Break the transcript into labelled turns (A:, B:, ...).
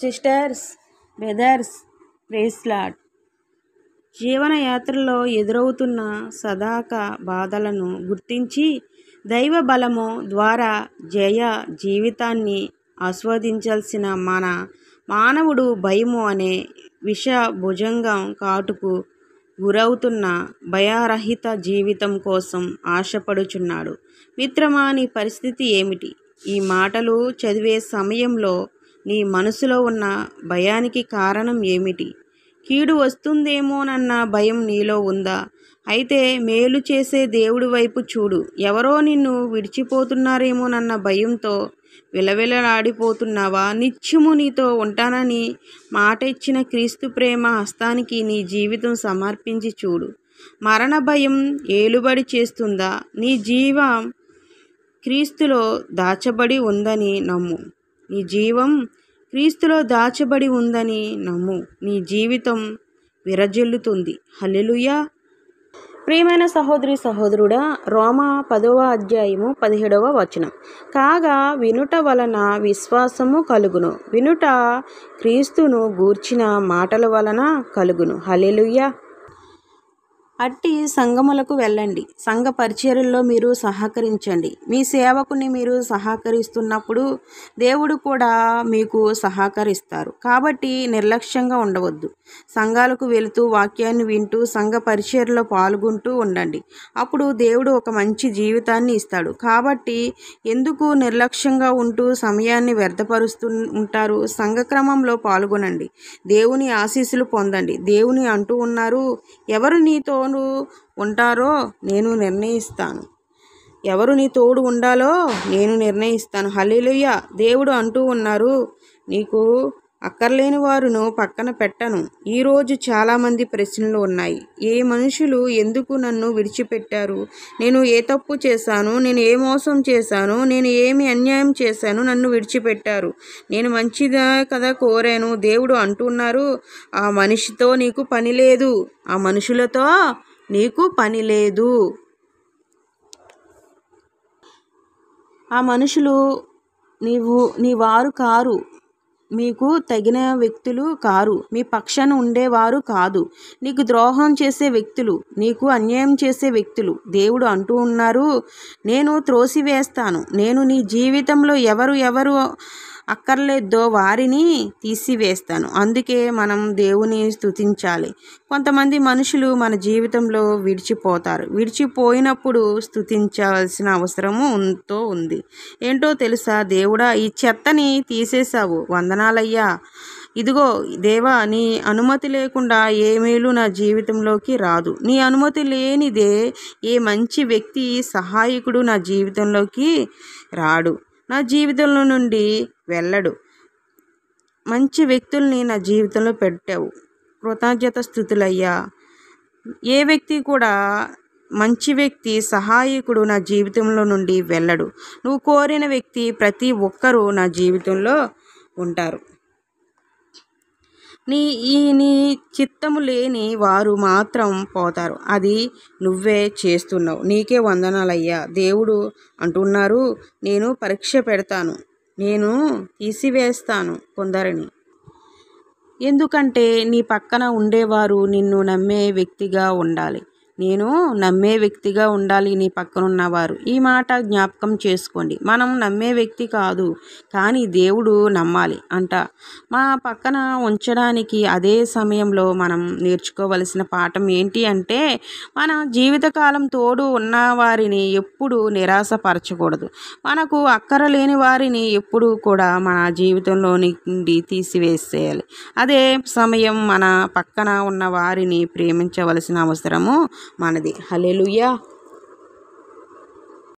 A: sisters brothers ప్రేస్లాడ్ జీవనయాత్రలో ఎదురవుతున్న సదాక బాధలను గుర్తించి దైవ బలము ద్వారా జయ జీవితాన్ని ఆస్వాదించాల్సిన మన మానవుడు భయము అనే విష భుజంగం కాటుకు గురవుతున్న భయారహిత జీవితం కోసం ఆశపడుచున్నాడు మిత్రమాని పరిస్థితి ఏమిటి ఈ మాటలు చదివే సమయంలో నీ మనసులో ఉన్న భయానికి కారణం ఏమిటి కీడు వస్తుందేమోనన్న భయం నీలో ఉందా అయితే మేలు చేసే దేవుడి వైపు చూడు ఎవరో నిన్ను విడిచిపోతున్నారేమోనన్న భయంతో విలవిలలాడిపోతున్నావా నిత్యము నీతో ఉంటానని మాట ఇచ్చిన క్రీస్తు ప్రేమ హస్తానికి నీ జీవితం సమర్పించి చూడు మరణ భయం ఏలుబడి చేస్తుందా నీ జీవం క్రీస్తులో దాచబడి ఉందని నమ్ము నీ జీవం క్రీస్తులో దాచబడి ఉందని నమ్ము నీ జీవితం విరజల్లుతుంది హల్లెలుయా ప్రియమైన సహోదరి సహోదరుడా రోమ పదవ అధ్యాయము పదిహేడవ వచనం కాగా వినుట వలన విశ్వాసము కలుగును వినుట క్రీస్తును గూర్చిన మాటల వలన కలుగును హలెలుయ్యా అట్టి సంఘములకు వెళ్ళండి సంఘ పరిచర్యల్లో మీరు సహకరించండి మీ సేవకుని మీరు సహకరిస్తున్నప్పుడు దేవుడు కూడా మీకు సహకరిస్తారు కాబట్టి నిర్లక్ష్యంగా ఉండవద్దు సంఘాలకు వెళుతూ వాక్యాన్ని వింటూ సంఘ పరిచర్యలో పాల్గొంటూ ఉండండి అప్పుడు దేవుడు ఒక మంచి జీవితాన్ని ఇస్తాడు కాబట్టి ఎందుకు నిర్లక్ష్యంగా ఉంటూ సమయాన్ని వ్యర్థపరుస్తూ ఉంటారు సంఘక్రమంలో పాల్గొనండి దేవుని ఆశీస్సులు పొందండి దేవుని అంటూ ఉన్నారు ఎవరు నీతో తోడు ఉంటారో నేను నిర్ణయిస్తాను ఎవరు నీ తోడు ఉండాలో నేను నిర్ణయిస్తాను హలీలుయ్య దేవుడు అంటూ ఉన్నారు నీకు అక్కర్లేని వారును పక్కన పెట్టను ఈరోజు చాలామంది ప్రశ్నలు ఉన్నాయి ఏ మనుషులు ఎందుకు నన్ను విడిచిపెట్టారు నేను ఏ తప్పు చేశాను నేను ఏ మోసం చేశాను నేను ఏమి అన్యాయం చేశాను నన్ను విడిచిపెట్టారు నేను మంచిదా కదా కోరాను దేవుడు అంటున్నారు ఆ మనిషితో నీకు పని లేదు ఆ మనుషులతో నీకు పని లేదు ఆ మనుషులు నీవు నీ వారు కారు మీకు తగిన వ్యక్తులు కారు మీ పక్షాన ఉండేవారు కాదు నీకు ద్రోహం చేసే వ్యక్తులు నీకు అన్యాయం చేసే వ్యక్తులు దేవుడు అంటూ ఉన్నారు నేను త్రోసివేస్తాను నేను నీ జీవితంలో ఎవరు ఎవరు అక్కర్లేదో వారిని తీసివేస్తాను అందుకే మనం దేవుని స్థుతించాలి కొంతమంది మనుషులు మన జీవితంలో విడిచిపోతారు విడిచిపోయినప్పుడు స్థుతించాల్సిన అవసరము ఉంటూ ఉంది ఏంటో తెలుసా దేవుడా ఈ చెత్తని తీసేశావు వందనాలయ్యా ఇదిగో దేవా నీ అనుమతి లేకుండా ఏ మేలు నా జీవితంలోకి రాదు నీ అనుమతి లేనిదే ఏ మంచి వ్యక్తి సహాయకుడు నా జీవితంలోకి రాడు నా జీవితంలో నుండి వెళ్ళడు మంచి వ్యక్తుల్ని నా జీవితంలో పెట్టావు కృతజ్ఞత స్థుతులయ్యా ఏ వ్యక్తి కూడా మంచి వ్యక్తి సహాయకుడు నా జీవితంలో నుండి వెళ్ళడు నువ్వు కోరిన వ్యక్తి ప్రతి ఒక్కరూ నా జీవితంలో ఉంటారు నీ ఈ నీ చిత్తము లేని వారు మాత్రం పోతారు అది నువ్వే చేస్తున్నావు నీకే వందనాలయ్యా దేవుడు అంటున్నారు నేను పరీక్ష పెడతాను నేను తీసివేస్తాను కొందరిని ఎందుకంటే నీ పక్కన ఉండేవారు నిన్ను నమ్మే వ్యక్తిగా ఉండాలి నేను నమ్మే వ్యక్తిగా ఉండాలి నీ పక్కన ఉన్నవారు ఈ మాట జ్ఞాపకం చేసుకోండి మనం నమ్మే వ్యక్తి కాదు కానీ దేవుడు నమ్మాలి అంట మా పక్కన ఉంచడానికి అదే సమయంలో మనం నేర్చుకోవలసిన పాఠం ఏంటి అంటే మన జీవితకాలం తోడు ఉన్న వారిని ఎప్పుడు నిరాశపరచకూడదు మనకు అక్కర లేని వారిని ఎప్పుడు కూడా మన జీవితంలో నుండి తీసివేసేయాలి అదే సమయం మన పక్కన ఉన్న వారిని ప్రేమించవలసిన అవసరము మనది హలే